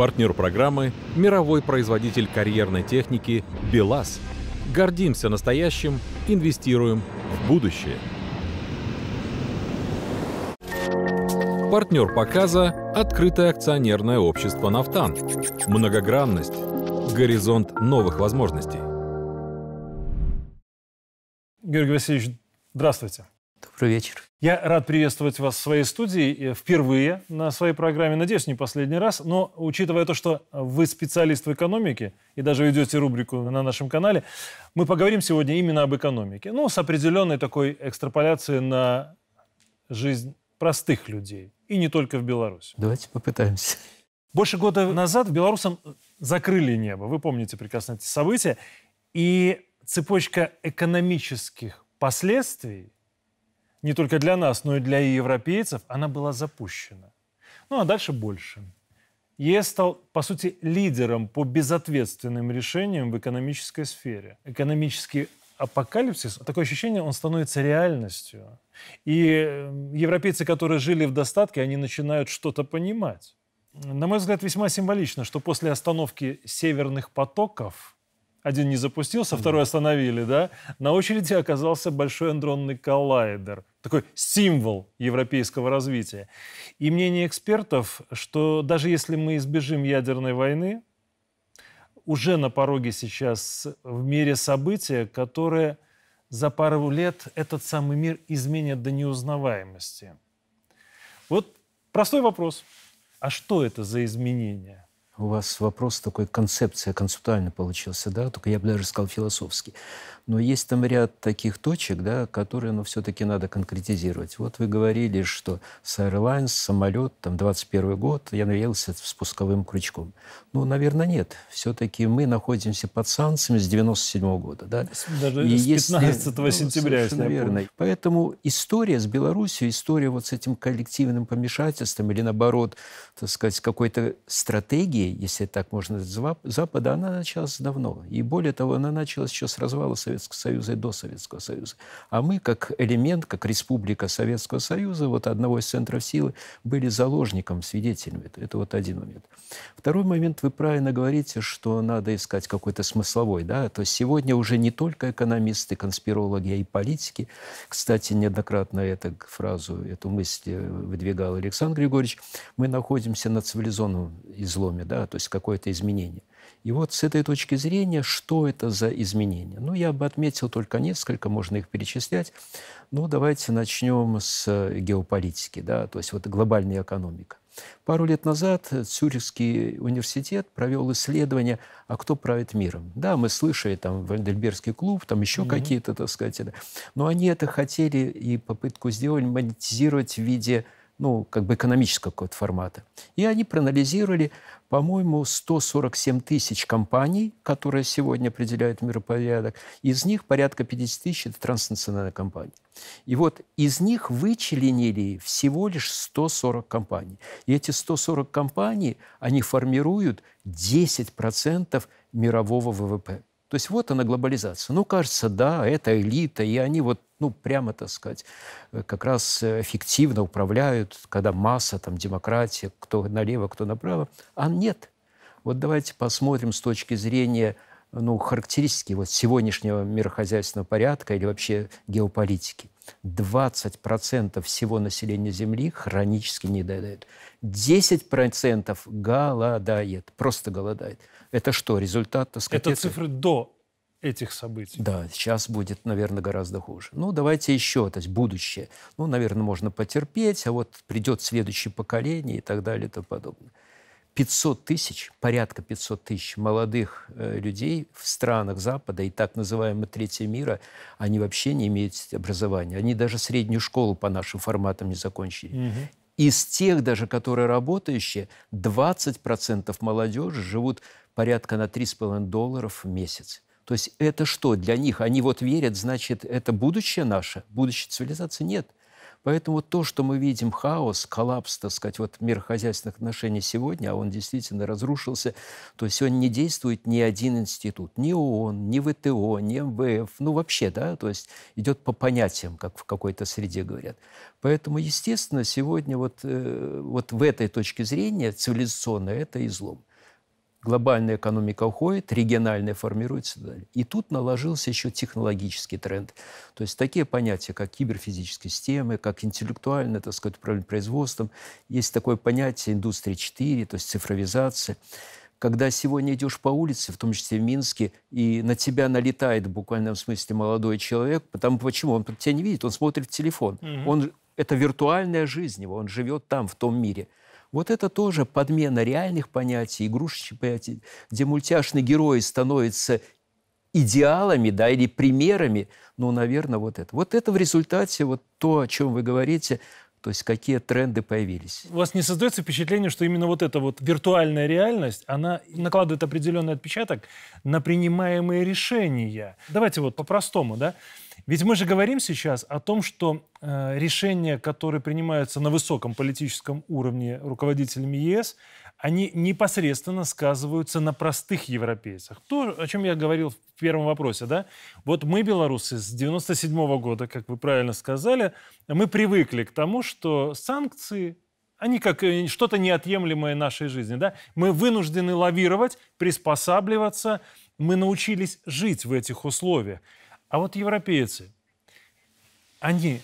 Партнер программы – мировой производитель карьерной техники «БелАЗ». Гордимся настоящим, инвестируем в будущее. Партнер показа – открытое акционерное общество «Нафтан». Многогранность – горизонт новых возможностей. Георгий Васильевич, здравствуйте. Добрый вечер. Я рад приветствовать вас в своей студии э, впервые на своей программе. Надеюсь, не последний раз. Но учитывая то, что вы специалист в экономике и даже ведете рубрику на нашем канале, мы поговорим сегодня именно об экономике. Ну, с определенной такой экстраполяцией на жизнь простых людей. И не только в Беларуси. Давайте попытаемся. Больше года назад белорусам закрыли небо. Вы помните прекрасно эти события. И цепочка экономических последствий – не только для нас, но и для европейцев, она была запущена. Ну а дальше больше. ЕС стал, по сути, лидером по безответственным решениям в экономической сфере. Экономический апокалипсис, такое ощущение, он становится реальностью. И э, европейцы, которые жили в достатке, они начинают что-то понимать. На мой взгляд, весьма символично, что после остановки северных потоков один не запустился, второй остановили, да? На очереди оказался большой андронный коллайдер. Такой символ европейского развития. И мнение экспертов, что даже если мы избежим ядерной войны, уже на пороге сейчас в мире события, которые за пару лет этот самый мир изменят до неузнаваемости. Вот простой вопрос. А что это за изменения? у вас вопрос такой, концепция концептуально получился, да, только я бы даже сказал философский. Но есть там ряд таких точек, да, которые, ну, все-таки надо конкретизировать. Вот вы говорили, что с Airlines, самолет, там, 21 год, я надеялся с пусковым крючком. Ну, наверное, нет. Все-таки мы находимся под санкциями с 97 -го года, да. Даже И с 15 если, ну, сентября, если я верно. Помню. Поэтому история с Беларусью, история вот с этим коллективным помешательством или, наоборот, так сказать, какой-то стратегией, идея, если так можно сказать, Запада, она началась давно. И более того, она началась еще с развала Советского Союза и до Советского Союза. А мы, как элемент, как республика Советского Союза, вот одного из центров силы, были заложником, свидетелем. Это вот один момент. Второй момент, вы правильно говорите, что надо искать какой-то смысловой. Да? То есть сегодня уже не только экономисты, конспирологи, а и политики. Кстати, неоднократно эту фразу, эту мысль э, выдвигал Александр Григорьевич. Мы находимся на цивилизованном изломе. Да? то есть какое-то изменение. И вот с этой точки зрения, что это за изменения? Ну, я бы отметил только несколько, можно их перечислять. но ну, давайте начнем с э, геополитики, да, то есть вот глобальная экономика. Пару лет назад Цюрихский университет провел исследование, а кто правит миром. Да, мы слышали там Вандельбергский клуб, там еще mm-hmm. какие-то, так сказать. Но они это хотели и попытку сделали монетизировать в виде ну, как бы экономического какого-то формата. И они проанализировали, по-моему, 147 тысяч компаний, которые сегодня определяют миропорядок. Из них порядка 50 тысяч – это транснациональные компании. И вот из них вычленили всего лишь 140 компаний. И эти 140 компаний, они формируют 10% мирового ВВП. То есть вот она глобализация. Ну, кажется, да, это элита, и они вот, ну, прямо, так сказать, э, как раз э, эффективно управляют, когда масса, там, демократия, кто налево, кто направо. А нет. Вот давайте посмотрим с точки зрения ну, характеристики вот сегодняшнего мирохозяйственного порядка или вообще геополитики. 20% всего населения Земли хронически недоедает. 10% голодает, просто голодает. Это что, результат, так сказать... Это цифры до этих событий. Да, сейчас будет, наверное, гораздо хуже. Ну, давайте еще, то есть будущее. Ну, наверное, можно потерпеть, а вот придет следующее поколение и так далее и тому подобное. 500 тысяч, порядка 500 тысяч молодых э, людей в странах Запада и так называемого третьего мира, они вообще не имеют образования. Они даже среднюю школу по нашим форматам не закончили. Угу. Из тех даже, которые работающие, 20% молодежи живут порядка на 3,5 долларов в месяц. То есть это что для них? Они вот верят, значит, это будущее наше? Будущее цивилизации? Нет. Поэтому то, что мы видим хаос, коллапс, так сказать, вот мир хозяйственных отношений сегодня, а он действительно разрушился, то есть он не действует ни один институт, ни ООН, ни ВТО, ни МВФ, ну вообще, да, то есть идет по понятиям, как в какой-то среде говорят. Поэтому, естественно, сегодня вот, э, вот в этой точке зрения цивилизационной это излом глобальная экономика уходит, региональная формируется и тут наложился еще технологический тренд. То есть такие понятия, как киберфизические системы, как интеллектуальное, так сказать, управление производством. Есть такое понятие индустрия 4, то есть цифровизация. Когда сегодня идешь по улице, в том числе в Минске, и на тебя налетает в буквальном смысле молодой человек, потому почему? Он тебя не видит, он смотрит в телефон. Угу. Он, это виртуальная жизнь его, он живет там, в том мире – вот это тоже подмена реальных понятий, игрушечных понятий, где мультяшные герои становятся идеалами, да, или примерами, ну, наверное, вот это. Вот это в результате вот то, о чем вы говорите, то есть какие тренды появились. У вас не создается впечатление, что именно вот эта вот виртуальная реальность, она накладывает определенный отпечаток на принимаемые решения. Давайте вот по-простому, да. Ведь мы же говорим сейчас о том, что э, решения, которые принимаются на высоком политическом уровне руководителями ЕС, они непосредственно сказываются на простых европейцах. То, о чем я говорил в первом вопросе, да? Вот мы, белорусы, с 97 года, как вы правильно сказали, мы привыкли к тому, что санкции, они как э, что-то неотъемлемое нашей жизни, да? Мы вынуждены лавировать, приспосабливаться, мы научились жить в этих условиях. А вот европейцы, они,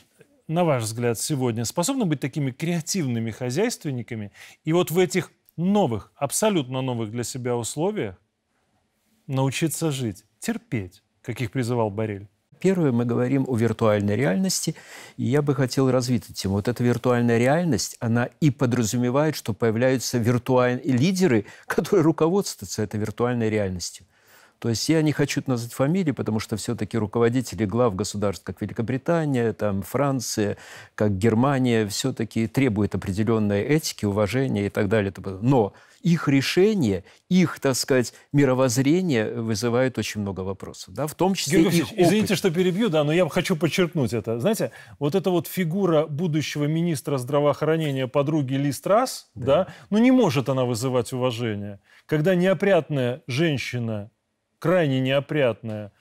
на ваш взгляд, сегодня способны быть такими креативными хозяйственниками? И вот в этих новых, абсолютно новых для себя условиях научиться жить, терпеть, каких призывал Борель? Первое, мы говорим о виртуальной реальности, и я бы хотел развить эту тему. Вот эта виртуальная реальность, она и подразумевает, что появляются виртуальные лидеры, которые руководствуются этой виртуальной реальностью. То есть я не хочу назвать фамилии, потому что все-таки руководители глав государств, как Великобритания, там, Франция, как Германия, все-таки требуют определенной этики, уважения и так далее. Но их решение, их, так сказать, мировоззрение вызывает очень много вопросов, да, в том числе Георгий их опыт. Извините, что перебью, да, но я хочу подчеркнуть это. Знаете, вот эта вот фигура будущего министра здравоохранения подруги Ли Страс, да. да, ну не может она вызывать уважение, когда неопрятная женщина крайне неопрятная,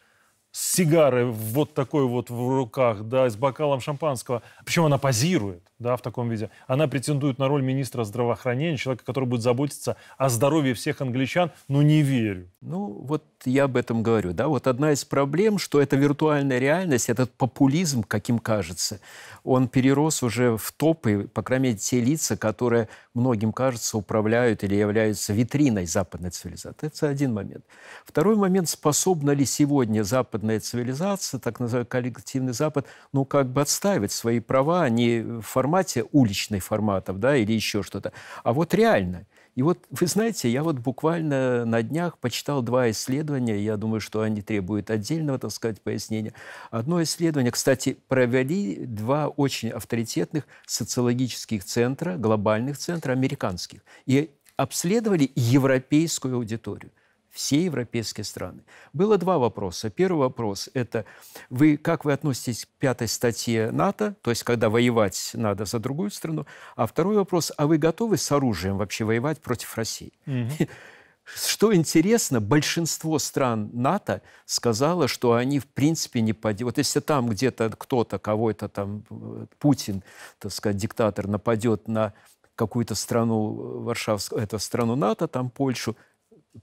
с сигарой вот такой вот в руках, да, с бокалом шампанского. Причем она позирует, да, в таком виде. Она претендует на роль министра здравоохранения, человека, который будет заботиться о здоровье всех англичан, но не верю. Ну, вот я об этом говорю, да. Вот одна из проблем, что эта виртуальная реальность, этот популизм, каким кажется, он перерос уже в топы, по крайней мере, те лица, которые многим кажется управляют или являются витриной западной цивилизации. Это один момент. Второй момент, способна ли сегодня западная западная цивилизация, так называемый коллективный Запад, ну, как бы отстаивать свои права не в формате уличных форматов, да, или еще что-то, а вот реально. И вот, вы знаете, я вот буквально на днях почитал два исследования, я думаю, что они требуют отдельного, так сказать, пояснения. Одно исследование, кстати, провели два очень авторитетных социологических центра, глобальных центров американских, и обследовали европейскую аудиторию – все европейские страны. Было два вопроса. Первый вопрос – это вы, как вы относитесь к пятой статье НАТО, то есть когда воевать надо за другую страну, а второй вопрос – а вы готовы с оружием вообще воевать против России? Угу. Что интересно, большинство стран НАТО сказало, что они в принципе не падет. Вот если там где-то кто-то, кого-то там э, Путин, так сказать, диктатор нападет на какую-то страну э, Варшавскую, это страну НАТО, там Польшу,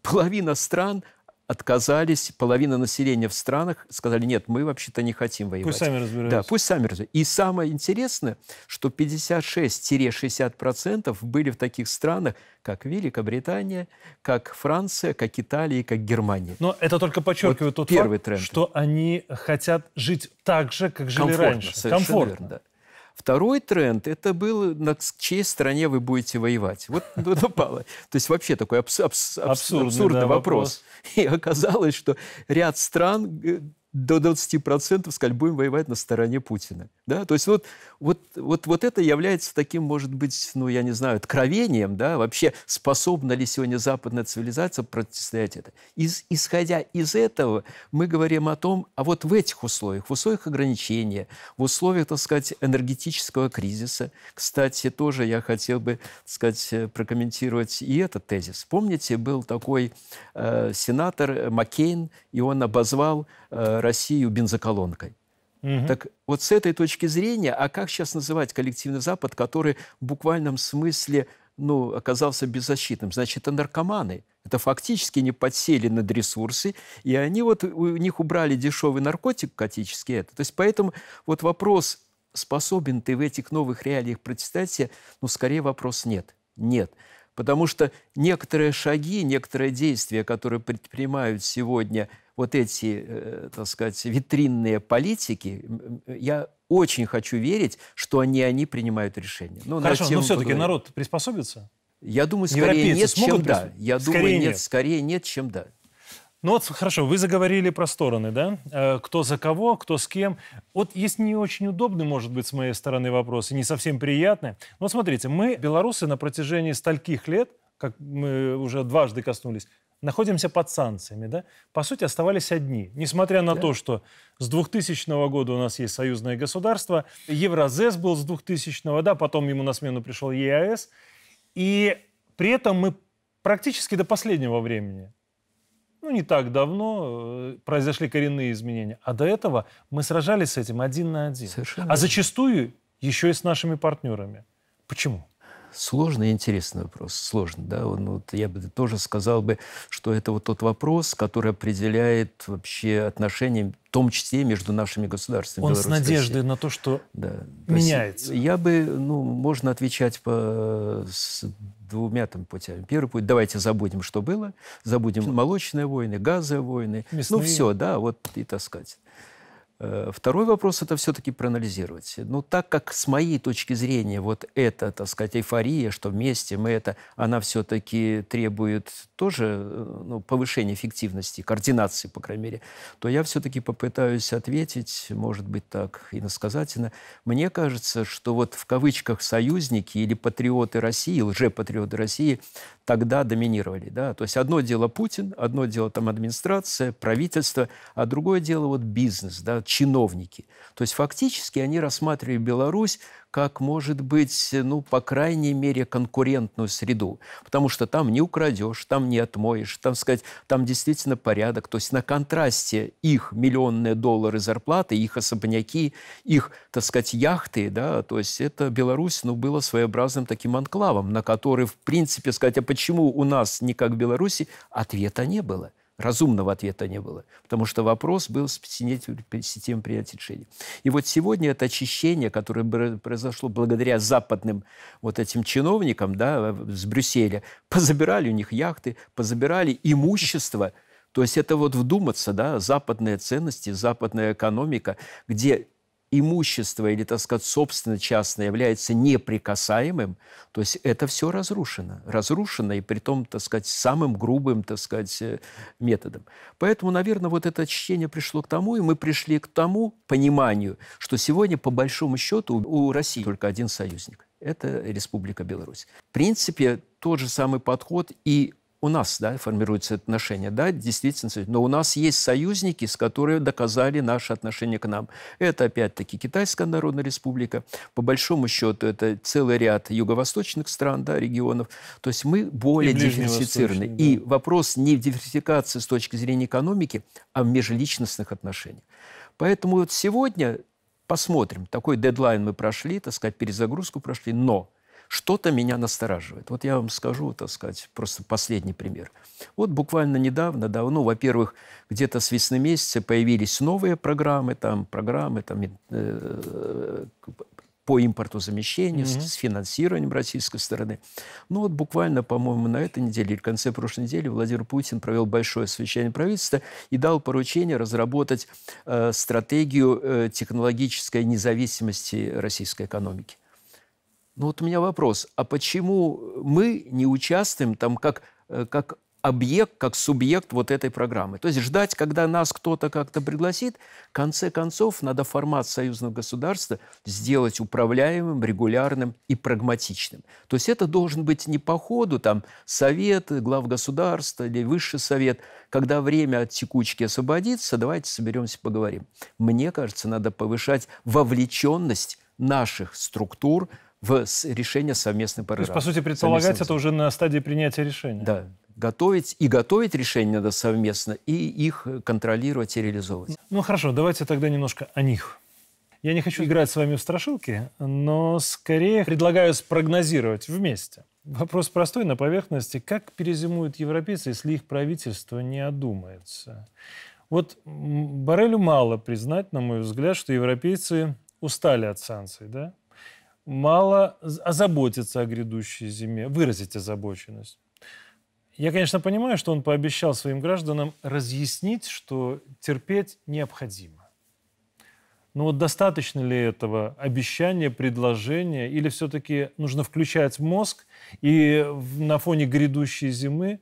половина стран отказались, половина населения в странах сказали, нет, мы вообще-то не хотим воевать. Пусть сами разбираются. Да, пусть сами разбираются. И самое интересное, что 56-60% были в таких странах, как Великобритания, как Франция, как Италия, как Германия. Но это только подчеркивает вот тот первый факт, тренд. что они хотят жить так же, как жили комфортно, раньше. Комфортно. Верно, да. Второй тренд – это был, на чьей стране вы будете воевать. Вот напало. Ну, То есть вообще такой абсурдный, вопрос. И оказалось, что ряд стран до 20% сказали, будем воевать на стороне Путина. Да? То есть вот, вот, вот, вот это является таким, может быть, ну, я не знаю, откровением, да, вообще способна ли сегодня западная цивилизация противостоять это. Из, исходя из этого, мы говорим о том, а вот в этих условиях, в условиях ограничения, в условиях, так сказать, энергетического кризиса, кстати, тоже я хотел бы, так сказать, э, прокомментировать и этот тезис. Помните, был такой э, сенатор Маккейн, и он обозвал э, Россию бензоколонкой. Угу. Так вот с этой точки зрения, а как сейчас называть коллективный Запад, который в буквальном смысле ну, оказался беззащитным? Значит, это наркоманы. Это фактически не подсели над ресурсы, и они вот, у них убрали дешевый наркотик, котический это. То есть поэтому вот вопрос, способен ты в этих новых реалиях противостоять, ну, скорее вопрос нет. Нет. Потому что некоторые шаги, некоторые действия, которые предпринимают сегодня – вот эти, э, так сказать, витринные политики, э, я очень хочу верить, что они они принимают решения. Ну, Хорошо, но все-таки поговорим. народ приспособится? Я думаю, скорее Европейцы нет, чем да. Я скорее думаю, нет, нет, скорее нет, чем да. Ну вот, хорошо, вы заговорили про стороны, да? Э, кто за кого, кто с кем. Вот есть не очень удобный, может быть, с моей стороны вопрос, и не совсем приятный. Но смотрите, мы, белорусы, на протяжении стольких лет, как мы уже дважды коснулись, находимся под санкциями, да, по сути, оставались одни. Несмотря на да. то, что с 2000 года у нас есть союзное государство, Евразес был с 2000, да, потом ему на смену пришел ЕАЭС, и при этом мы практически до последнего времени, ну, не так давно, э, произошли коренные изменения, а до этого мы сражались с этим один на один. Совершенно а зачастую еще и с нашими партнерами. Почему? Сложный и интересный вопрос. Сложный, да. Он, вот, я бы тоже сказал бы, что это вот тот вопрос, который определяет вообще отношения, в том числе между нашими государствами. Он с надеждой Россия. на то, что да. меняется. Я бы, ну, можно отвечать по с двумя там путями. Первый путь, давайте забудем, что было, забудем молочные войны, газовые войны, ну, Мясные. ну все, да, вот и таскать. Э, второй вопрос – это все-таки проанализировать. Но ну, так как с моей точки зрения вот эта, так сказать, эйфория, что вместе мы это, она все-таки требует тоже э, ну, повышение эффективности, координации, по крайней мере, то я все-таки попытаюсь ответить, может быть, так иносказательно. Мне кажется, что вот в кавычках «союзники» или «патриоты России», лжепатриоты России тогда доминировали. Да? То есть одно дело Путин, одно дело там администрация, правительство, а другое дело вот бизнес, да, чиновники. То есть фактически они рассматривали Беларусь как, может быть, ну, по крайней мере, конкурентную среду. Потому что там не украдешь, там не отмоешь, там, сказать, там действительно порядок. То есть на контрасте их миллионные доллары зарплаты, их особняки, их, так сказать, яхты, да, то есть это Беларусь, ну, было своеобразным таким анклавом, на который, в принципе, сказать, а почему у нас не как в Беларуси, ответа не было. Разумного ответа не было, потому что вопрос был с системой принятия решений. И вот сегодня это очищение, которое произошло благодаря западным вот этим чиновникам да, с Брюсселя, позабирали у них яхты, позабирали имущество. То есть это вот вдуматься, да, западные ценности, западная экономика, где имущество или, так сказать, собственность частное является неприкасаемым, то есть это все разрушено. Разрушено, и при том, так сказать, самым грубым, так сказать, э, методом. Поэтому, наверное, вот это чтение пришло к тому, и мы пришли к тому пониманию, что сегодня, по большому счету, у России только один союзник – это Республика Беларусь. В принципе, тот же самый подход и у нас да, формируются отношения, да, действительно, но у нас есть союзники, с которыми доказали наше отношение к нам. Это опять-таки Китайская Народная Республика, по большому счету это целый ряд юго-восточных стран, да, регионов. То есть мы более и диверсифицированы. Да. И вопрос не в диверсификации с точки зрения экономики, а в межличностных отношениях. Поэтому вот сегодня посмотрим. Такой дедлайн мы прошли, так сказать, перезагрузку прошли, но что-то меня настораживает. Вот я вам скажу, так сказать, просто последний пример. Вот буквально недавно, да, ну, во-первых, где-то с весны месяца появились новые программы, там программы там, э, по импортозамещению mm-hmm. с, с финансированием российской стороны. Ну вот буквально, по-моему, на этой неделе или в конце прошлой недели Владимир Путин провел большое совещание правительства и дал поручение разработать э, стратегию э, технологической независимости российской экономики. Ну вот у меня вопрос, а почему мы не участвуем там как, э, как объект, как субъект вот этой программы? То есть ждать, когда нас кто-то как-то пригласит, в конце концов надо формат союзного государства сделать управляемым, регулярным и прагматичным. То есть это должен быть не по ходу там совет глав государства или высший совет, когда время от текучки освободится, давайте соберемся поговорим. Мне кажется, надо повышать вовлеченность наших структур в решение совместной программы. То есть, по сути, предполагать это уже на стадии принятия решения. Да. Готовить и готовить решения надо совместно, и их контролировать и реализовывать. Ну хорошо, давайте тогда немножко о них. Я не хочу играть с вами в страшилки, но скорее предлагаю спрогнозировать вместе. Вопрос простой на поверхности. Как перезимуют европейцы, если их правительство не одумается? Вот Барелю мало признать, на мой взгляд, что европейцы устали от санкций, да? мало озаботиться о грядущей зиме, выразить озабоченность. Я, конечно, понимаю, что он пообещал своим гражданам разъяснить, что терпеть необходимо. Но вот достаточно ли этого обещания, предложения, или все-таки нужно включать мозг и на фоне грядущей зимы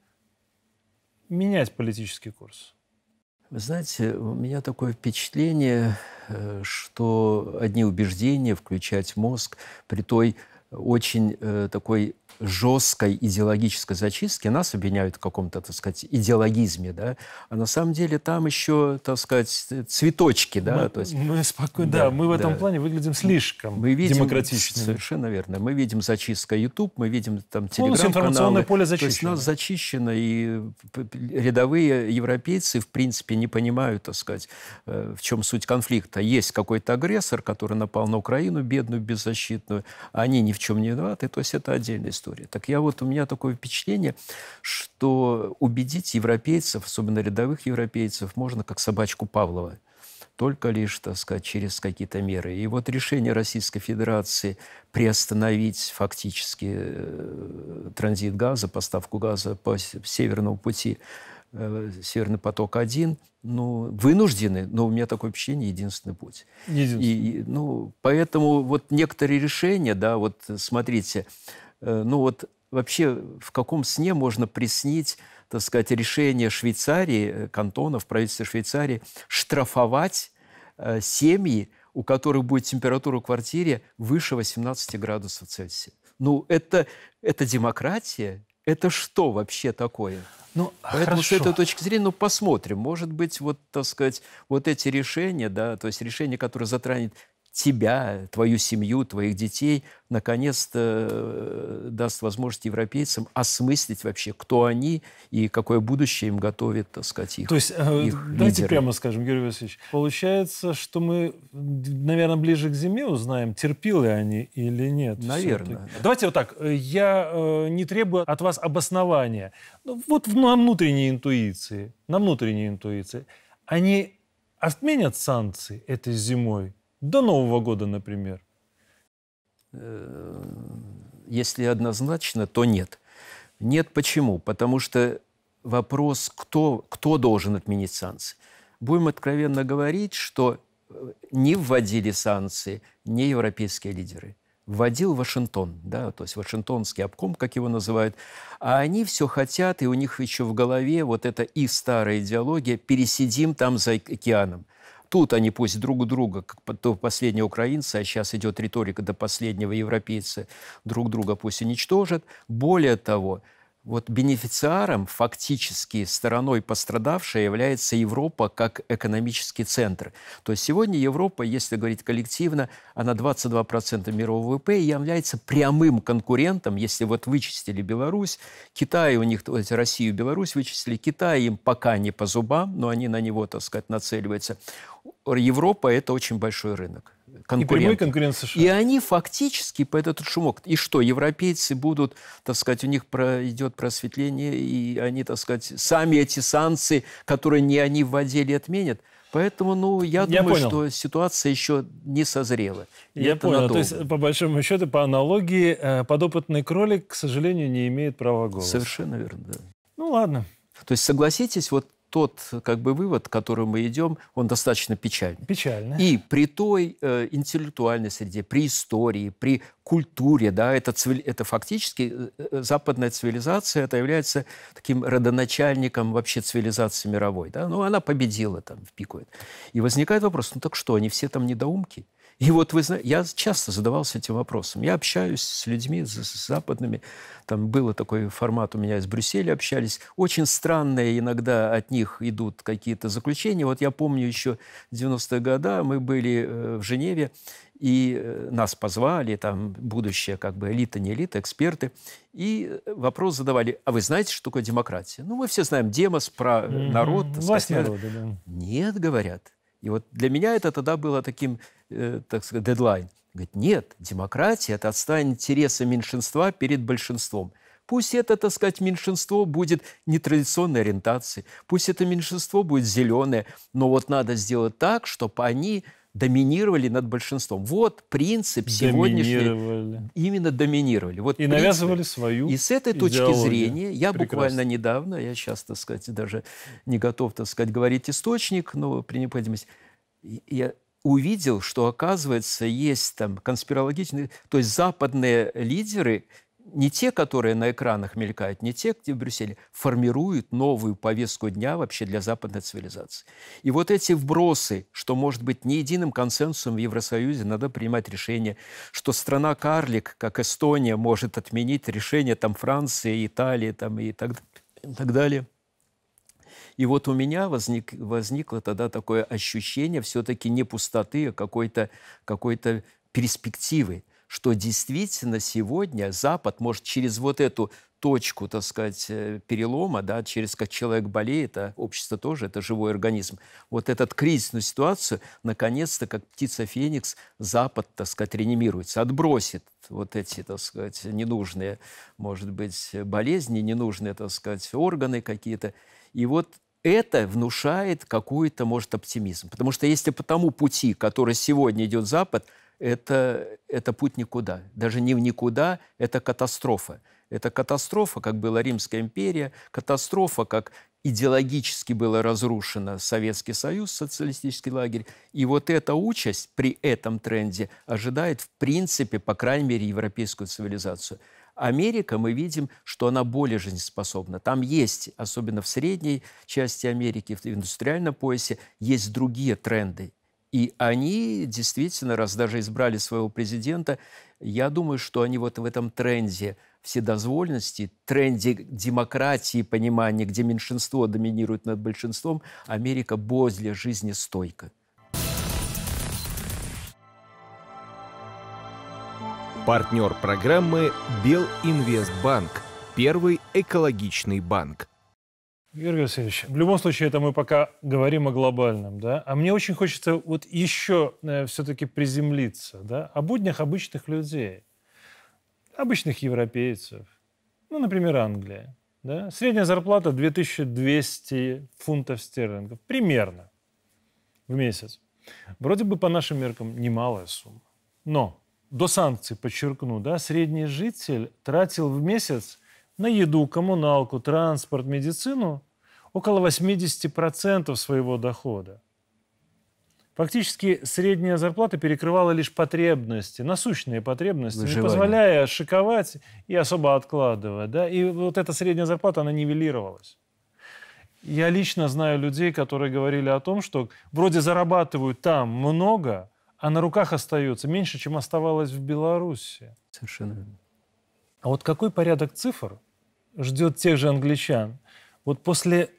менять политический курс? Вы знаете, у меня такое впечатление, э, что одни убеждения включать мозг при той очень э, такой жесткой идеологической зачистки нас обвиняют в каком-то, так сказать, идеологизме, да, а на самом деле там еще, так сказать, цветочки, да, мы, то есть... Мы спокойно, да, да, мы в этом да. плане выглядим слишком мы видим, демократичными. Совершенно верно. Мы видим зачистка YouTube, мы видим там телеграм-каналы. информационное поле зачищено. То есть нас зачищено, и рядовые европейцы, в принципе, не понимают, так сказать, э, в чем суть конфликта. Есть какой-то агрессор, который напал на Украину, бедную, беззащитную, они не чем не виноваты, то есть это отдельная история. Так я вот, у меня такое впечатление, что убедить европейцев, особенно рядовых европейцев, можно как собачку Павлова только лишь, так сказать, через какие-то меры. И вот решение Российской Федерации приостановить фактически э, транзит газа, поставку газа по Северному пути Э, Северный поток один, ну, вынуждены, но у меня такое ощущение единственный путь. Единственный. И, ну, поэтому вот некоторые решения, да, вот смотрите, э, ну вот вообще в каком сне можно приснить, так сказать, решение Швейцарии, э, кантонов, правительства Швейцарии, штрафовать э, семьи, у которых будет температура в квартире выше 18 градусов Цельсия. Ну, это, это демократия? Это что вообще такое? Ну, Поэтому хорошо. с этой точки зрения, ну, посмотрим. Может быть, вот, так сказать, вот эти решения, да, то есть решения, которые затронет тебя, твою семью, твоих детей, наконец-то э, даст возможность европейцам осмыслить вообще, кто они и какое будущее им готовит, так сказать, их То есть, э, их давайте лидеры. прямо скажем, Юрий Васильевич, получается, что мы, наверное, ближе к зиме узнаем, терпилы они или нет. Наверное. Все-таки. Давайте вот так, э, я не требую от вас обоснования. Ну, вот на внутренней интуиции, на внутренней интуиции, они отменят санкции этой зимой до Нового года, например? Э, если однозначно, то нет. Нет почему? Потому что вопрос, кто, кто должен отменить санкции. Будем откровенно говорить, что э, не вводили санкции не европейские лидеры. Вводил Вашингтон, да, то есть Вашингтонский обком, как его называют. А они все хотят, и у них еще в голове вот эта их старая идеология «пересидим там за океаном». Тут они а пусть друг друга, как до последнего украинца, а сейчас идет риторика до последнего европейца, друг друга пусть уничтожат. Более того, вот бенефициаром, фактически стороной пострадавшей является Европа как экономический центр. То есть сегодня Европа, если говорить коллективно, она 22% мирового ВВП и является прямым конкурентом, если вот вычистили Беларусь, Китай у них, то есть Россию, Беларусь вычислили, Китай им пока не по зубам, но они на него, так сказать, нацеливаются. Европа – это очень большой рынок конкуренты И прямой США. И они фактически по этот шумок. И что, европейцы будут, так сказать, у них пройдет просветление, и они, так сказать, сами эти санкции, которые не они вводили, отменят. Поэтому, ну, я, я думаю, понял. что ситуация еще не созрела. И я понял. Надолго. То есть, по большому счету, по аналогии, э, подопытный кролик, к сожалению, не имеет права голоса. Совершенно верно, да. Ну, ладно. То есть, согласитесь, вот тот как бы вывод, к которому мы идем, он достаточно печальный. Печальный. И при той э, интеллектуальной среде, при истории, при культуре, да, это, цивили... это фактически э, э, западная цивилизация, это является таким родоначальником вообще цивилизации мировой, да, но ну, она победила там в пику. И возникает вопрос, ну так что, они все там недоумки? И вот вы знаете, я часто задавался этим вопросом. Я общаюсь с людьми с, западными. Там был такой формат у меня из Брюсселя общались. Очень странные иногда от них идут какие-то заключения. Вот я помню еще 90-е годы мы были э, в Женеве, и э, нас позвали, там будущее как бы элита, не элита, эксперты, и э, вопрос задавали, а вы знаете, что такое демократия? Ну, мы все знаем демос про народ. Mm-hmm. Власть народа, да. Нет, говорят. И вот для меня это тогда было таким Э, так сказать, дедлайн. Говорит, нет, демократия – это отстаивание интереса меньшинства перед большинством. Пусть это, так сказать, меньшинство будет нетрадиционной ориентации, пусть это меньшинство будет зеленое, но вот надо сделать так, чтобы они доминировали над большинством. Вот принцип сегодняшний. Именно доминировали. Вот и принцип. навязывали свою И с этой идеологию. точки зрения, я Прекрасно. буквально недавно, я сейчас, так сказать, даже не готов, так сказать, говорить источник, но при необходимости, я увидел, что, оказывается, есть там конспирологичные, то есть западные лидеры, не те, которые на экранах мелькают, не те, где в Брюсселе, формируют новую повестку дня вообще для западной цивилизации. И вот эти вбросы, что, может быть, не единым консенсусом в Евросоюзе надо принимать решение, что страна-карлик, как Эстония, может отменить решение там Франции, Италии там, и так, и так далее – и вот у меня возник, возникло тогда такое ощущение все-таки не пустоты, а какой-то какой, перспективы, что действительно сегодня Запад может через вот эту точку, так сказать, э, перелома, да, через как человек болеет, а общество тоже, это живой организм, вот этот кризисную ситуацию, наконец-то, как птица Феникс, Запад, так сказать, реанимируется, отбросит вот эти, так сказать, ненужные, может быть, болезни, ненужные, так сказать, органы какие-то, и вот это внушает какой-то, может, оптимизм. Потому что если по тому пути, который сегодня идет Запад, это, это путь никуда. Даже не в никуда, это катастрофа. Это катастрофа, как была Римская империя, катастрофа, как идеологически было разрушено Советский Союз, социалистический лагерь. И вот эта участь при этом тренде ожидает, в принципе, по крайней мере, европейскую цивилизацию – Америка, мы видим, что она более жизнеспособна. Там есть, особенно в средней части Америки, в индустриальном поясе, есть другие тренды. И они действительно, раз даже избрали своего президента, я думаю, что они вот в этом тренде вседозвольности, тренде демократии, понимания, где меньшинство доминирует над большинством, Америка более жизнестойка. Партнер программы Белинвестбанк. Первый экологичный банк. Георгий Васильевич, в любом случае это мы пока говорим о глобальном, да? А мне очень хочется вот еще э, все-таки приземлиться, да? О буднях обычных людей, обычных европейцев, ну, например, Англия, да? Средняя зарплата 2200 фунтов стерлингов, примерно, в месяц. Вроде бы по нашим меркам немалая сумма. Но до санкций, подчеркну, да, средний житель тратил в месяц на еду, коммуналку, транспорт, медицину около 80% своего дохода. Фактически средняя зарплата перекрывала лишь потребности, насущные потребности, Выживание. не позволяя шиковать и особо откладывать. Да? И вот эта средняя зарплата, она нивелировалась. Я лично знаю людей, которые говорили о том, что вроде зарабатывают там много, а на руках остается меньше, чем оставалось в Беларуси. Совершенно верно. А вот какой порядок цифр ждет тех же англичан? Вот после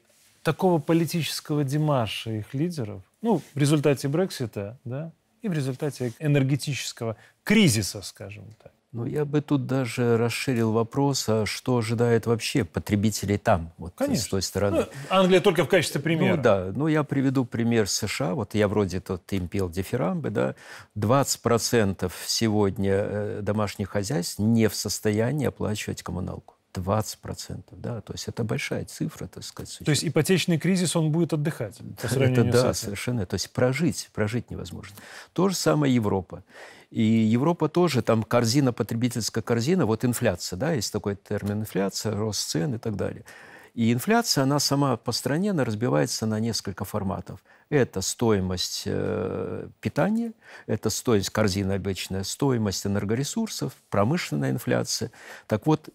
такого политического демарша их лидеров, ну, в результате Брексита, да, и в результате энергетического кризиса, скажем так, ну, я бы тут даже расширил вопрос, а что ожидает вообще потребителей там, вот э, Конечно. с той стороны. Ну, Англия только в качестве ну примера. Ну да, ну я приведу пример США. Вот я вроде тот им пел дифирамбы, да. 20% сегодня э, домашних хозяйств не в состоянии оплачивать коммуналку. 20%, да, то есть это большая цифра, так сказать. Существует. То есть ипотечный кризис, он будет отдыхать по сравнению это, с этим. Да, совершенно, то есть прожить, прожить невозможно. То же самое Европа. И Европа тоже, там корзина, потребительская корзина, вот инфляция, да, есть такой термин инфляция, рост цен и так далее. И инфляция, она сама по стране, она разбивается на несколько форматов. Это стоимость э, питания, это стоимость корзины обычная, стоимость энергоресурсов, промышленная инфляция. Так вот,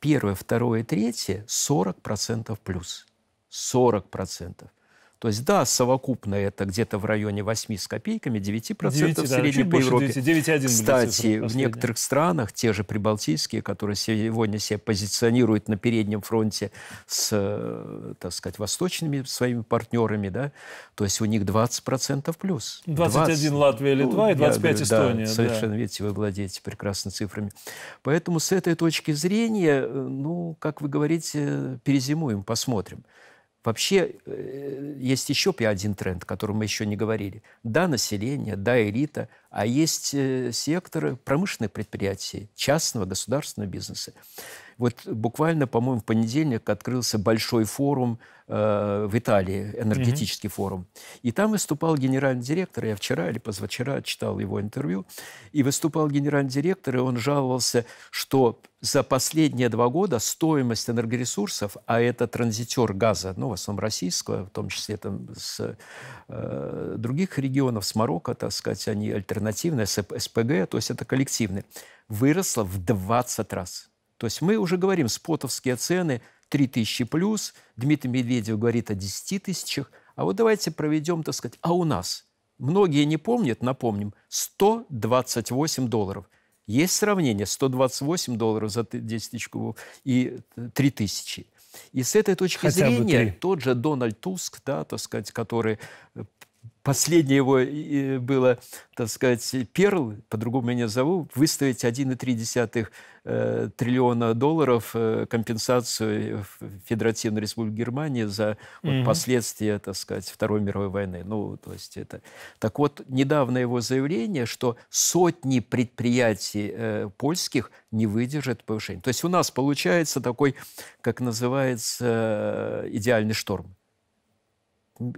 первое, второе и третье 40% плюс. 40%. То есть, да, совокупно это где-то в районе 8 с копейками, 9%, 9 в среднем да, по Европе. 9, 9, Кстати, в некоторых странах, те же прибалтийские, которые сегодня себя позиционируют на переднем фронте с, э, так сказать, восточными своими партнерами, да, то есть у них 20% плюс. 21 20, Латвия, Литва и 25 ну, я, Эстония. Да, совершенно, да. видите, вы владеете прекрасно цифрами. Поэтому с этой точки зрения, э, ну, как вы говорите, перезимуем, посмотрим. Вообще э, есть еще один тренд, о котором мы еще не говорили. Да, население, да, элита, а есть э, секторы промышленных предприятий, частного, государственного бизнеса. Вот буквально, по-моему, в понедельник открылся большой форум э, в Италии, энергетический mm форум. И там выступал генеральный директор, я вчера или позавчера читал его интервью, и выступал генеральный директор, и он жаловался, что за последние два года стоимость энергоресурсов, а это транзитер газа, ну, в основном российского, в том числе там с э, других регионов, с Марокко, так сказать, они альтернативные, с СПГ, то есть это коллективные, выросла в 20 раз. То есть мы уже говорим, спотовские цены 3000 плюс, Дмитрий Медведев говорит о 10 тысячах, а вот давайте проведем, так сказать, а у нас? Многие не помнят, напомним, 128 долларов. Есть сравнение 128 долларов за 10 тысяч кубов и 3 тысячи. И с этой точки Хотя зрения тот же Дональд Туск, да, так сказать, который последнее его было, так сказать, перл, по-другому я не назову, выставить 1,3 э, триллиона долларов э, компенсацию Федеративной Республики Германии за вот, mm последствия, так сказать, Второй мировой войны. Ну, то есть это... Так вот, недавно его заявление, что сотни предприятий э, польских не выдержат повышения. То есть у нас получается такой, как называется, э, идеальный шторм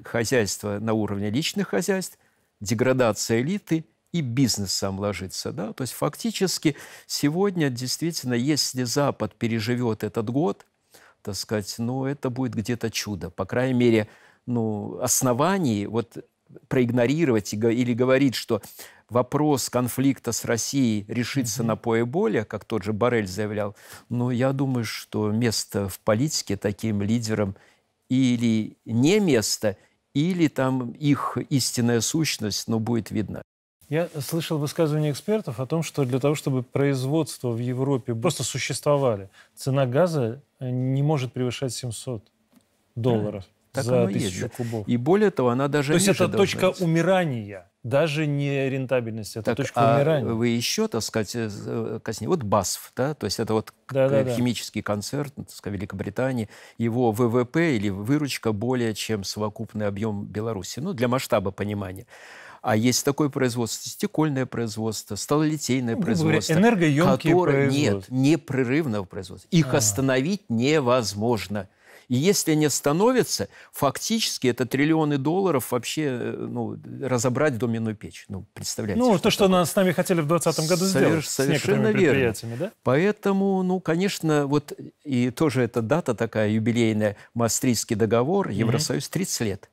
хозяйство на уровне личных хозяйств, деградация элиты и бизнес сам ложится. Да? То есть фактически сегодня действительно, если Запад переживет этот год, так сказать, ну это будет где-то чудо. По крайней мере, ну, оснований вот проигнорировать или говорить, что вопрос конфликта с Россией решится mm-hmm. на пое более, как тот же Барель заявлял, но ну, я думаю, что место в политике таким лидерам или не место, или там их истинная сущность, но будет видно. Я слышал высказывания экспертов о том, что для того, чтобы производство в Европе просто существовали, цена газа э, не может превышать 700 долларов. Так за оно тысячу есть. кубов. И более того, она даже То есть это точка быть. умирания, даже не рентабельность, это так, точка а умирания. вы еще, так сказать, э, э, коснились. Вот БАСФ, да, то есть это вот да, да, химический да. концерт, ну, так сказать, Великобритании. Его ВВП или выручка более чем совокупный объем Беларуси. Ну, для масштаба понимания. А есть такое производство, стекольное производство, сталолитейное ну, производство, говоря, энергоемкие которое производства. нет непрерывного производства. Их а -а -а. остановить невозможно. И если не становится, фактически это триллионы долларов вообще э, ну, разобрать доменную печь. Ну, представляете. Ну, что то, что нас, с нами хотели в 2020 году Соверш... сделать. Совершенно верно. Да? Поэтому, ну, конечно, вот и тоже эта дата такая юбилейная, Мастрийский договор, Евросоюз 30 лет.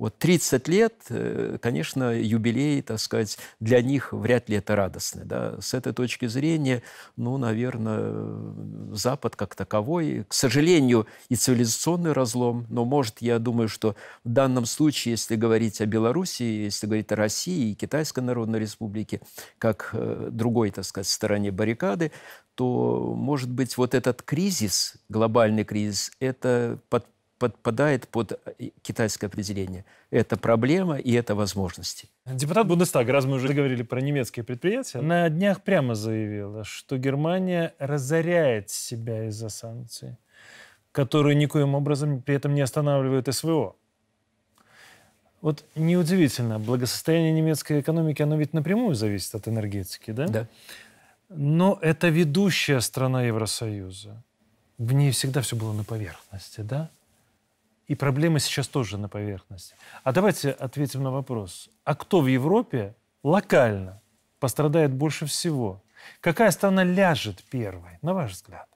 Вот 30 лет, э, конечно, юбилей, так сказать, для них вряд ли это радостно. Да? С этой точки зрения, ну, наверное, Запад как таковой, к сожалению, и цивилизационный разлом, но, может, я думаю, что в данном случае, если говорить о Беларуси, если говорить о России и Китайской Народной Республике, как э, другой, так сказать, стороне баррикады, то, может быть, вот этот кризис, глобальный кризис, это под подпадает под э, китайское определение. Это проблема и это возможности. Депутат Бундестага, раз мы уже говорили про немецкие предприятия, на днях прямо заявила, что Германия разоряет себя из-за санкций, которые никоим образом при этом не останавливают СВО. Вот неудивительно, благосостояние немецкой экономики, оно ведь напрямую зависит от энергетики, да? Да. Но это ведущая страна Евросоюза. В ней всегда все было на поверхности, да? И проблема сейчас тоже на поверхности. А давайте ответим на вопрос. А кто в Европе локально пострадает больше всего? Какая страна ляжет первой, на ваш взгляд?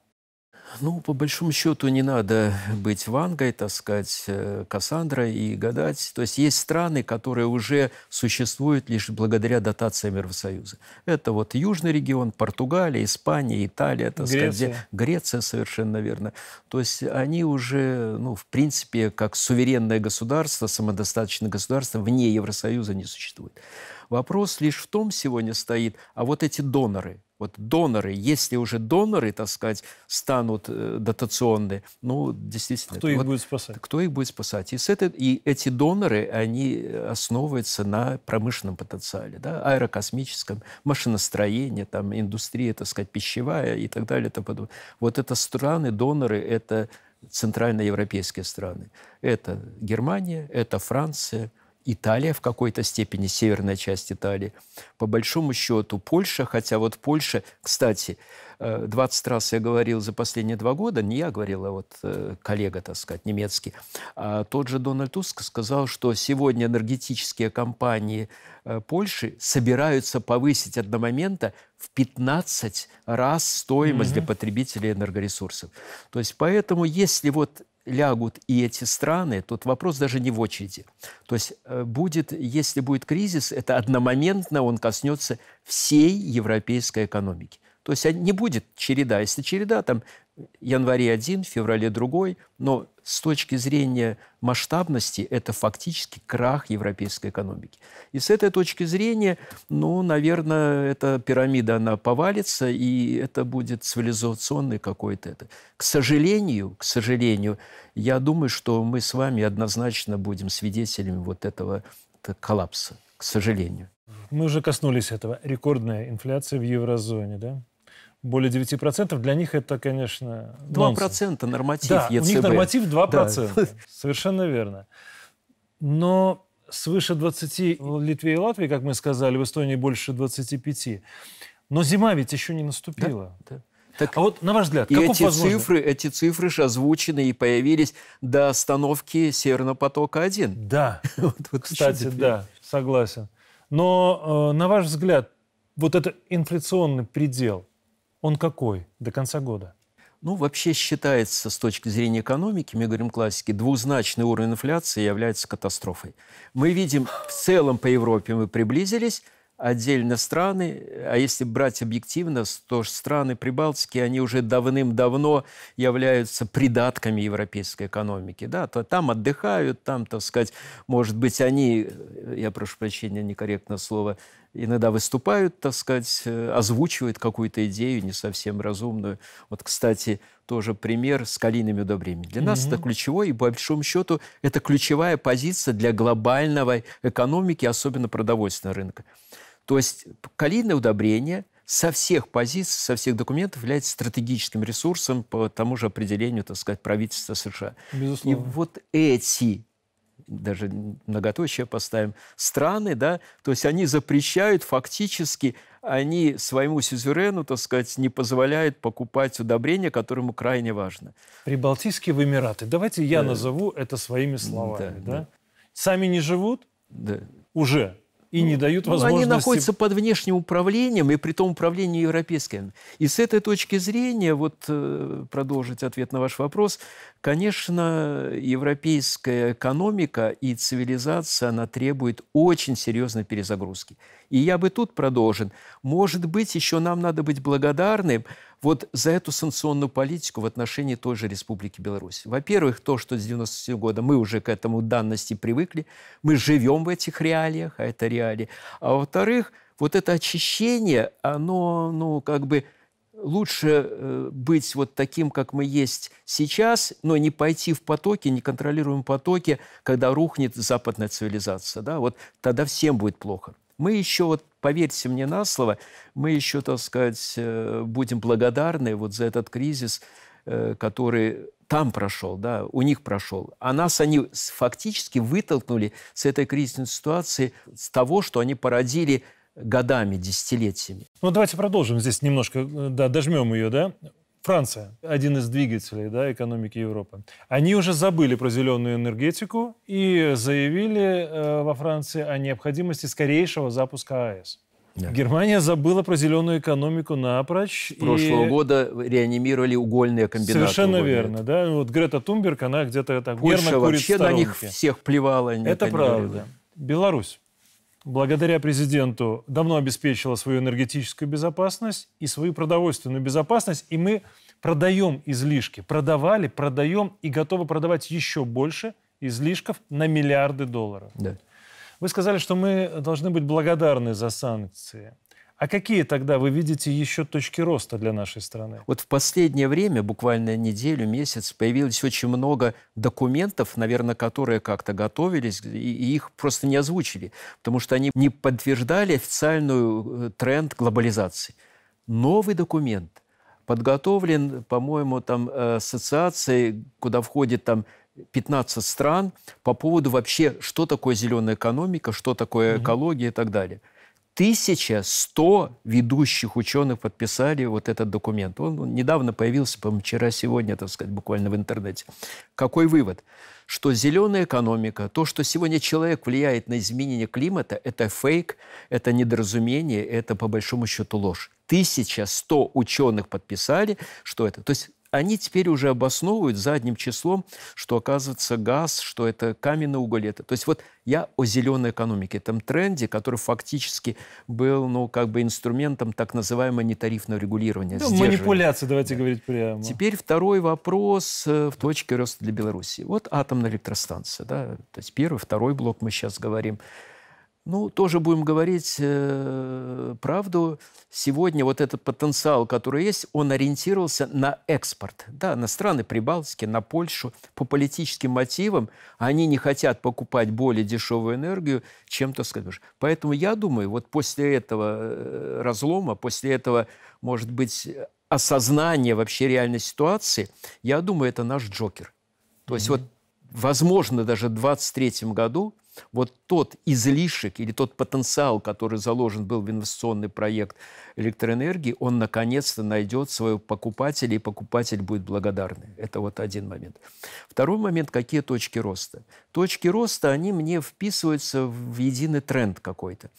Ну, по большому счету, не надо быть Вангой, так сказать, э, Кассандрой и гадать. То есть есть страны, которые уже существуют лишь благодаря дотациям Евросоюза. Это вот южный регион, Португалия, Испания, Италия, так Греция. сказать, где... Греция, совершенно верно. То есть они уже, ну, в принципе, как суверенное государство, самодостаточное государство вне Евросоюза не существует. Вопрос лишь в том сегодня стоит, а вот эти доноры, вот доноры, если уже доноры, так сказать, станут э, дотационные, ну, действительно... Кто их вот, будет спасать? Кто их будет спасать? И, с этой, и эти доноры, они э, основываются на промышленном потенциале, да, аэрокосмическом, машиностроении, там, индустрия, так сказать, пищевая и так далее. И тому подобное. Вот это страны, доноры, это центральноевропейские страны. Это Германия, это Франция, Италия в какой-то степени, северная часть Италии. По большому счету Польша, хотя вот Польша, кстати, 20 э, раз я говорил за последние два года, не я говорил, а вот э, коллега, так сказать, немецкий, а тот же Дональд Туск сказал, что сегодня энергетические компании э, Польши собираются повысить от момента в 15 раз стоимость mm-hmm. для потребителей энергоресурсов. То есть поэтому, если вот лягут и эти страны, тут вопрос даже не в очереди. То есть э, будет, если будет кризис, это одномоментно он коснется всей европейской экономики. То есть а не будет череда. Если череда, там январе один, феврале другой, но с точки зрения масштабности это фактически крах европейской экономики. И с этой точки зрения, ну, наверное, эта пирамида, она повалится, и это будет цивилизационный какой-то это. К сожалению, к сожалению, я думаю, что мы с вами однозначно будем свидетелями вот этого коллапса, к сожалению. Мы уже коснулись этого. Рекордная инфляция в еврозоне, да? более 9%, для них это, конечно, 2% нонсенс. норматив да, ЕЦБ. у них норматив 2%. Да. Совершенно верно. Но свыше 20 в Литве и Латвии, как мы сказали, в Эстонии больше 25. Но зима ведь еще не наступила. Да, да. Так а вот, на ваш взгляд, и эти возможно? цифры, эти цифры же озвучены и появились до остановки Северного потока-1. Да, вот, вот кстати, да, согласен. Но, э, на ваш взгляд, вот этот инфляционный предел – он какой до конца года? Ну, вообще считается с точки зрения экономики, мы говорим классики, двузначный уровень инфляции является катастрофой. Мы видим, в целом по Европе мы приблизились, отдельно страны, а если брать объективно, то страны Прибалтики, они уже давным-давно являются придатками европейской экономики. Да? То там отдыхают, там, так сказать, может быть, они, я прошу прощения, некорректное слово, иногда выступают, так сказать, э, озвучивают какую-то идею не совсем разумную. Вот, кстати, тоже пример с калийными удобрениями. Для mm-hmm. нас это ключевой, и по большому счету это ключевая позиция для глобального экономики, особенно продовольственного рынка. То есть калийное удобрение со всех позиций, со всех документов является стратегическим ресурсом по тому же определению, так сказать, правительства США. Безусловно. И вот эти даже многоточие поставим, страны, да, то есть они запрещают фактически, они своему сюзерену, так сказать, не позволяют покупать удобрения, которому крайне важно. Прибалтийские Эмираты. Давайте я да. назову это своими словами. Да, да? Да. Сами не живут? Да. Уже и не дают ну, возможности... Они находятся под внешним управлением, и при том управлении европейским. И с этой точки зрения, вот э, продолжить ответ на ваш вопрос, конечно, европейская экономика и цивилизация, она требует очень серьезной перезагрузки. И я бы тут продолжил. Может быть, еще нам надо быть благодарны вот за эту санкционную политику в отношении той же Республики Беларусь. Во-первых, то, что с 97 года мы уже к этому данности привыкли, мы живем в этих реалиях, а это реалии. А во-вторых, вот это очищение, оно, ну, как бы лучше э, быть вот таким, как мы есть сейчас, но не пойти в потоки, не контролируем потоки, когда рухнет западная цивилизация. Да? Вот тогда всем будет плохо. Мы еще вот поверьте мне на слово, мы еще, так сказать, э, будем благодарны вот за этот кризис, э, который там прошел, да, у них прошел. А нас они фактически вытолкнули с этой кризисной ситуации, с того, что они породили годами, десятилетиями. Ну, давайте продолжим здесь немножко, э, да, дожмем ее, да? Франция, один из двигателей да, экономики Европы, они уже забыли про зеленую энергетику и заявили э, во Франции о необходимости скорейшего запуска АЭС. Да. Германия забыла про зеленую экономику напрочь. прошлого и... года реанимировали угольные комбинаты. Совершенно верно, да. Ну вот Грета Тумберг, она где-то так Польша верно вообще на них всех плевала. Это правда. Говорила. Беларусь благодаря президенту давно обеспечила свою энергетическую безопасность и свою продовольственную безопасность, и мы продаем излишки. Продавали, продаем и готовы продавать еще больше излишков на миллиарды долларов. Да. Вы сказали, что мы должны быть благодарны за санкции. А какие тогда вы видите еще точки роста для нашей страны? Вот в последнее время, буквально неделю, месяц, появилось очень много документов, наверное, которые как-то готовились, и их просто не озвучили, потому что они не подтверждали официальную э, тренд глобализации. Новый документ подготовлен, по-моему, там э, ассоциацией, куда входит там 15 стран по поводу вообще, что такое зеленая экономика, что такое экология и так далее – 1100 ведущих ученых подписали вот этот документ. Он, недавно появился, по моему вчера, сегодня, так сказать, буквально в интернете. Какой вывод? Что зеленая экономика, то, что сегодня человек влияет на изменение климата, это фейк, это недоразумение, это по большому счету ложь. 1100 ученых подписали, что это. То есть они теперь уже обосновывают задним числом, что оказывается газ, что это каменный уголь. Это. То есть вот я о зеленой экономике, этом тренде, который фактически был, ну, как бы инструментом так называемого нетарифного регулирования. Ну, манипуляции, давайте да. говорить прямо. Теперь второй вопрос э, в точке роста для Беларуси. Вот атомная электростанция, да, то есть первый, второй блок мы сейчас говорим – ну, тоже будем говорить э, правду. Сегодня вот этот потенциал, который есть, он ориентировался на экспорт. Да, на страны Прибалтики, на Польшу. По политическим мотивам они не хотят покупать более дешевую энергию, чем, то скажешь. Поэтому я думаю, вот после этого э, разлома, после этого, может быть, осознания вообще реальной ситуации, я думаю, это наш Джокер. То mm-hmm. есть вот, возможно, даже в 2023 году вот тот излишек или тот потенциал, который заложен был в инвестиционный проект электроэнергии, он наконец-то найдет своего покупателя, и покупатель будет благодарный. Это вот один момент. Второй момент, какие точки роста? Точки роста, они мне вписываются в единый тренд какой-то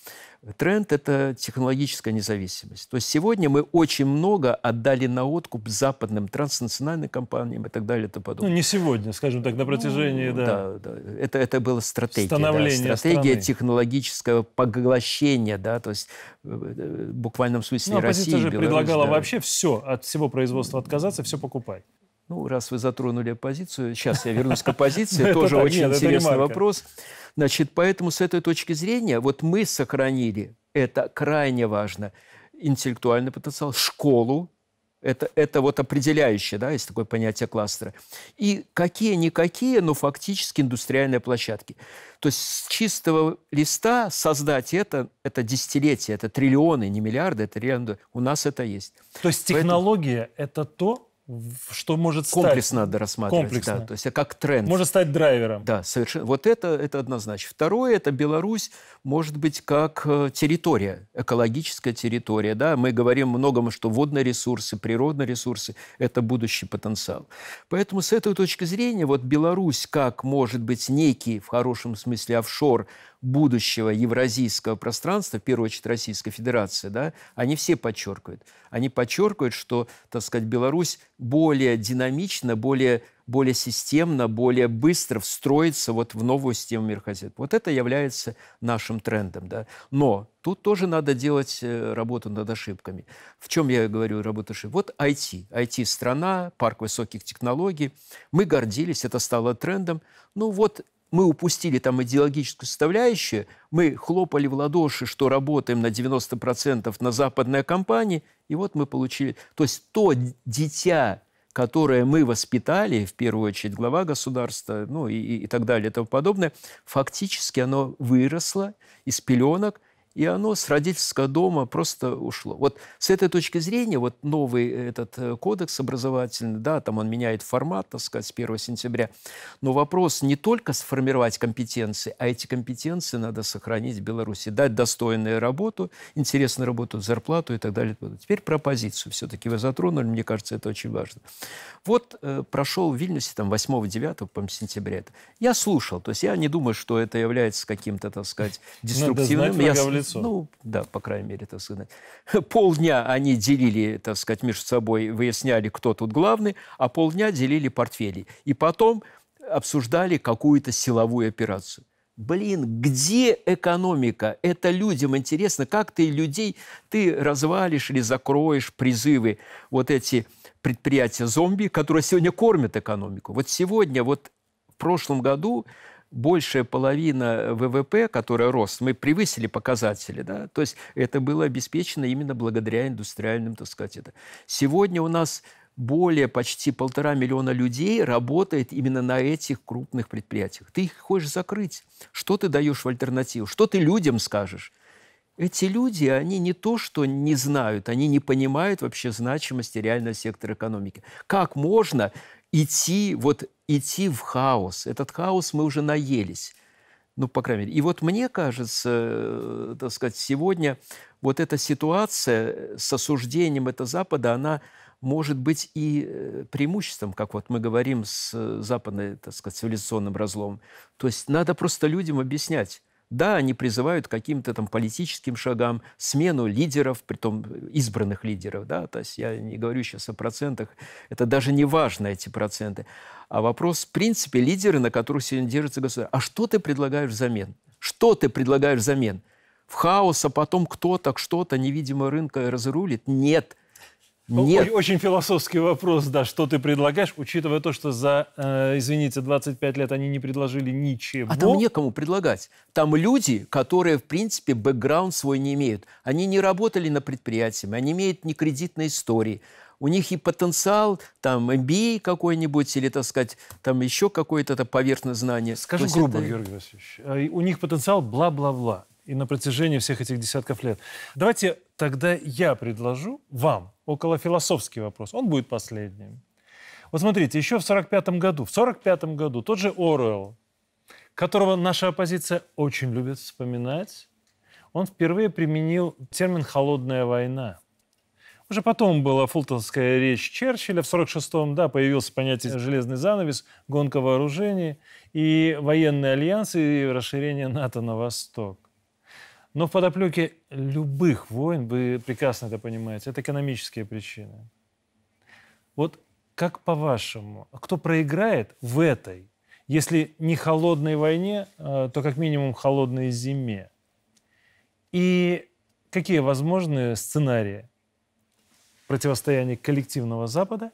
тренд – это технологическая независимость. То есть сегодня мы очень много отдали на откуп западным транснациональным компаниям и так далее и тому подобное. Ну, не сегодня, скажем так, на протяжении, ну, да. да. Да, Это, это была стратегия. Становление да, Стратегия страны. технологического поглощения, да, то есть э, э, в буквальном смысле ну, а России, же Беларусь, предлагала да. вообще все, от всего производства отказаться, все покупать. Ну, раз вы затронули оппозицию, сейчас я вернусь к оппозиции, тоже очень интересный вопрос. Значит, поэтому с этой точки зрения, вот мы сохранили, это крайне важно, интеллектуальный потенциал, школу, это, это вот определяющее, да, есть такое понятие кластера. И какие-никакие, но фактически индустриальные площадки. То есть с чистого листа создать это, это десятилетия, это триллионы, не миллиарды, это триллионы. У нас это есть. То есть технология это то, что может стать... Комплекс надо рассматривать. Комплексно. Да, то есть а как тренд. Может стать драйвером. Да, совершенно. Вот это, это однозначно. Второе, это Беларусь может быть как э, территория, экологическая территория. Да? Мы говорим многому, что водные ресурсы, природные ресурсы – это будущий потенциал. Поэтому с этой точки зрения вот Беларусь как может быть некий, в хорошем смысле, офшор будущего евразийского пространства, в первую очередь Российской Федерации, да, они все подчеркивают. Они подчеркивают, что, так сказать, Беларусь более динамично, более более системно, более быстро встроится вот в новую систему мирхозяйства. Вот это является нашим трендом. Да? Но тут тоже надо делать э, работу над ошибками. В чем я говорю работу ошибок? Вот IT. IT-страна, парк высоких технологий. Мы гордились, это стало трендом. Ну вот мы упустили там идеологическую составляющую, мы хлопали в ладоши, что работаем на 90% на западной компании, и вот мы получили... То есть то дитя, которое мы воспитали, в первую очередь глава государства, ну и, и, и так далее и тому подобное, фактически оно выросло из пеленок, и оно с родительского дома просто ушло. Вот с этой точки зрения вот новый э, этот э, кодекс образовательный, да, там он меняет формат, так сказать, с 1 сентября, но вопрос не только сформировать компетенции, а эти компетенции надо сохранить в Беларуси, дать достойную работу, интересную работу, зарплату и так далее. Теперь про позицию все-таки вы затронули, мне кажется, это очень важно. Вот э, прошел в Вильнюсе там 8-9 по сентября. Я слушал, то есть я не думаю, что это является каким-то, так сказать, деструктивным. Надо знать, я лицо. Ну, да, по крайней мере, так сказать. Полдня они делили, так сказать, между собой, выясняли, кто тут главный, а полдня делили портфели. И потом обсуждали какую-то силовую операцию. Блин, где экономика? Это людям интересно, как ты людей, ты развалишь или закроешь призывы, вот эти предприятия зомби, которые сегодня кормят экономику. Вот сегодня, вот в прошлом году большая половина э, ВВП, которая рост, мы превысили показатели, да, то есть это было обеспечено именно благодаря индустриальным, так сказать, это. Сегодня у нас более почти полтора миллиона людей работает именно на этих крупных предприятиях. Ты их хочешь закрыть. Что ты даешь в альтернативу? Что ты людям скажешь? Эти люди, они не то, что не знают, они не понимают вообще значимости реального сектора экономики. Как можно идти, вот идти в хаос. Этот хаос мы уже наелись. Ну, по крайней мере. И вот мне кажется, э, так сказать, сегодня вот эта ситуация с осуждением этого Запада, она может быть и э, преимуществом, как вот мы говорим с э, западной, так сказать, цивилизационным разломом. То есть надо просто людям объяснять, да, они призывают к каким-то там политическим шагам, смену лидеров, при том э, избранных лидеров, да, то есть я не говорю сейчас о процентах, это даже не важно, эти проценты, а вопрос, в принципе, лидеры, на которых сегодня держится государство. А что ты предлагаешь взамен? Что ты предлагаешь взамен? В хаос, а потом кто-то, что-то невидимо рынка разрулит? Нет, нет. Очень философский вопрос, да, что ты предлагаешь, учитывая то, что за, э, извините, 25 лет они не предложили ничего. А там некому предлагать. Там люди, которые, в принципе, бэкграунд свой не имеют. Они не работали на предприятии, они имеют не кредитной истории. У них и потенциал, там, MBA какой-нибудь, или, так сказать, там еще какое-то поверхностное знание. Скажу грубо, это... Георгий Васильевич, э, у них потенциал бла-бла-бла и на протяжении всех этих десятков лет. Давайте тогда я предложу вам около философский вопрос. Он будет последним. Вот смотрите, еще в 45 году, в 45 году тот же Оруэлл, которого наша оппозиция очень любит вспоминать, он впервые применил термин «холодная война». Уже потом была фултонская речь Черчилля. В 1946-м, да, появилось понятие «железный занавес», гонка вооружений и военные альянсы и расширение НАТО на восток. Но в подоплеке любых войн, вы прекрасно это понимаете, это экономические причины. Вот как по-вашему, кто проиграет в этой, если не холодной войне, э, то как минимум холодной зиме? И какие возможные сценарии противостояния коллективного Запада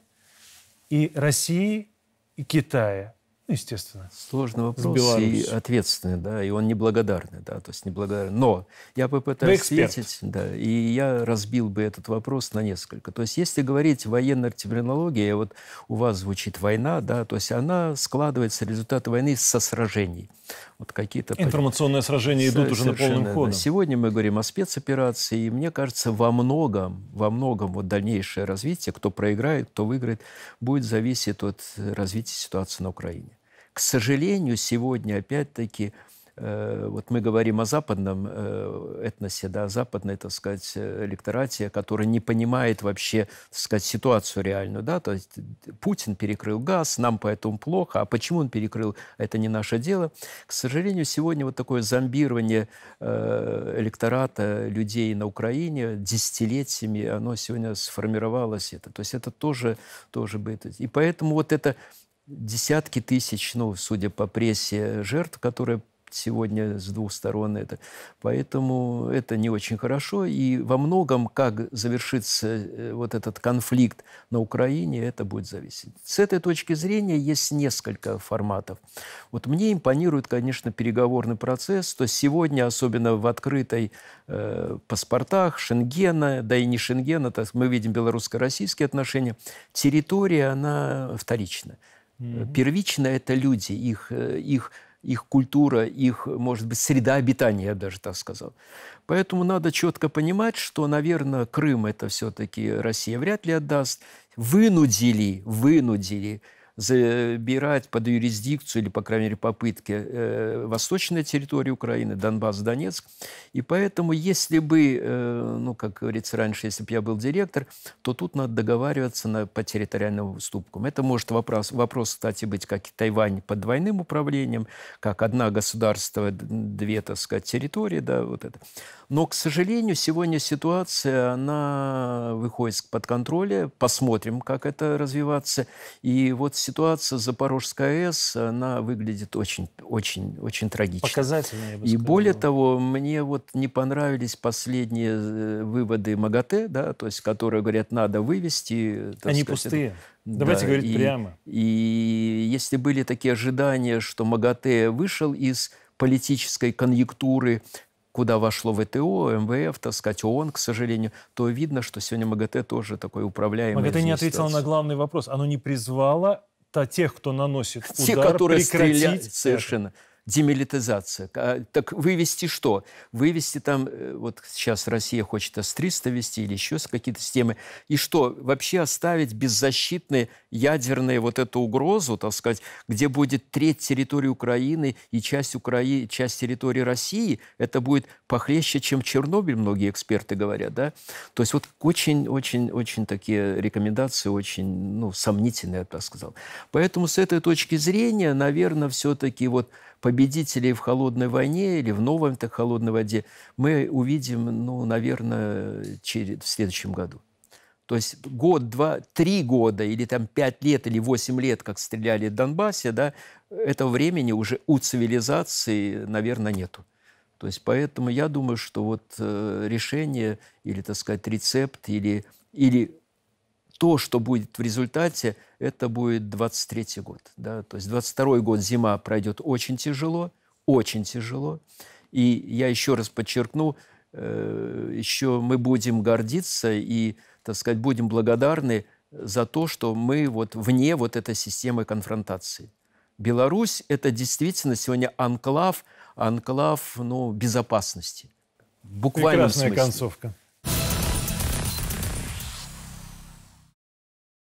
и России, и Китая – естественно. Сложный вопрос и ответственный, да, и он неблагодарный, да, то есть неблагодарный. Но я попытаюсь ответить, да, и я разбил бы этот вопрос на несколько. То есть если говорить военная терминология, вот у вас звучит война, да, то есть она складывается, результаты войны со сражений. Вот какие-то... Информационные сражения идут уже на полном ходу. Сегодня мы говорим о спецоперации, и мне кажется, во многом, во многом вот дальнейшее развитие, кто проиграет, кто выиграет, будет зависеть от э, развития ситуации на Украине. К сожалению, сегодня опять-таки э, вот мы говорим о западном э, этносе, да, о западной, так сказать, электорате, который не понимает вообще, так сказать, ситуацию реальную, да, то есть Путин перекрыл газ, нам поэтому плохо, а почему он перекрыл, это не наше дело. К сожалению, сегодня вот такое зомбирование э, электората людей на Украине десятилетиями, оно сегодня сформировалось это, то есть это тоже, тоже бы, это, и поэтому вот это десятки тысяч, ну, судя по прессе, жертв, которые сегодня с двух сторон это. Поэтому это не очень хорошо. И во многом, как завершится э, вот этот конфликт на Украине, это будет зависеть. С этой точки зрения есть несколько форматов. Вот мне импонирует, конечно, переговорный процесс. То есть сегодня, особенно в открытой э, паспортах Шенгена, да и не Шенгена, так мы видим белорусско-российские отношения, территория, она вторичная. Mm-hmm. Первично это люди, их, э, их, их культура, их, может быть, среда обитания, я даже так сказал. Поэтому надо четко понимать, что, наверное, Крым это все-таки Россия вряд ли отдаст. Вынудили, вынудили забирать под юрисдикцию или, по крайней мере, попытки э, восточной территории Украины, Донбасс, Донецк. И поэтому, если бы, э, ну, как говорится раньше, если бы я был директор, то тут надо договариваться на, по территориальным уступкам. Это может вопрос, вопрос, кстати, быть как Тайвань под двойным управлением, как одна государство, две, так сказать, территории, да, вот это. Но, к сожалению, сегодня ситуация, она выходит под контроль. Посмотрим, как это развиваться. И вот ситуация Запорожская АЭС, она выглядит очень, очень, очень трагично. Показательно, я бы сказал. И более того, мне вот не понравились последние э, выводы МАГАТЭ, да, то есть, которые говорят, надо вывести. Они сказать, пустые. Это... Давайте да, говорить и, прямо. И если были такие ожидания, что МАГАТЭ вышел из политической конъюнктуры, куда вошло ВТО, МВФ, так сказать, ООН, к сожалению, то видно, что сегодня МАГАТЭ тоже такой управляемый. МАГАТЭ не ответило на главный вопрос. Оно не призвало тех, кто наносит Те, удар, которые прекратить. Стреля... Совершенно демилитаризация. Э, так вывести что? Вывести там, э, вот сейчас Россия хочет АС-300 вести или еще с какие-то системы. И что? Вообще оставить беззащитные ядерные вот эту угрозу, так сказать, где будет треть территории Украины и часть, Украины, часть территории России, это будет похлеще, чем Чернобыль, многие эксперты говорят, да? То есть вот очень-очень-очень такие рекомендации, очень, ну, сомнительные, я бы так сказал. Поэтому с этой точки зрения, наверное, все-таки вот победителей в холодной войне или в новом так холодной воде мы увидим, ну, наверное, через, в следующем году. То есть год, два, три года или там пять лет или восемь лет, как стреляли в Донбассе, да, этого времени уже у цивилизации, наверное, нету. То есть поэтому я думаю, что вот э, решение или, так сказать, рецепт или, или то, что будет в результате, это будет 23 год. Да? То есть 22 год зима пройдет очень тяжело, очень тяжело. И я еще раз подчеркну, э, еще мы будем гордиться и, так сказать, будем благодарны за то, что мы вот вне вот этой системы конфронтации. Беларусь – это действительно сегодня анклав, анклав ну, безопасности. Буквально Прекрасная концовка.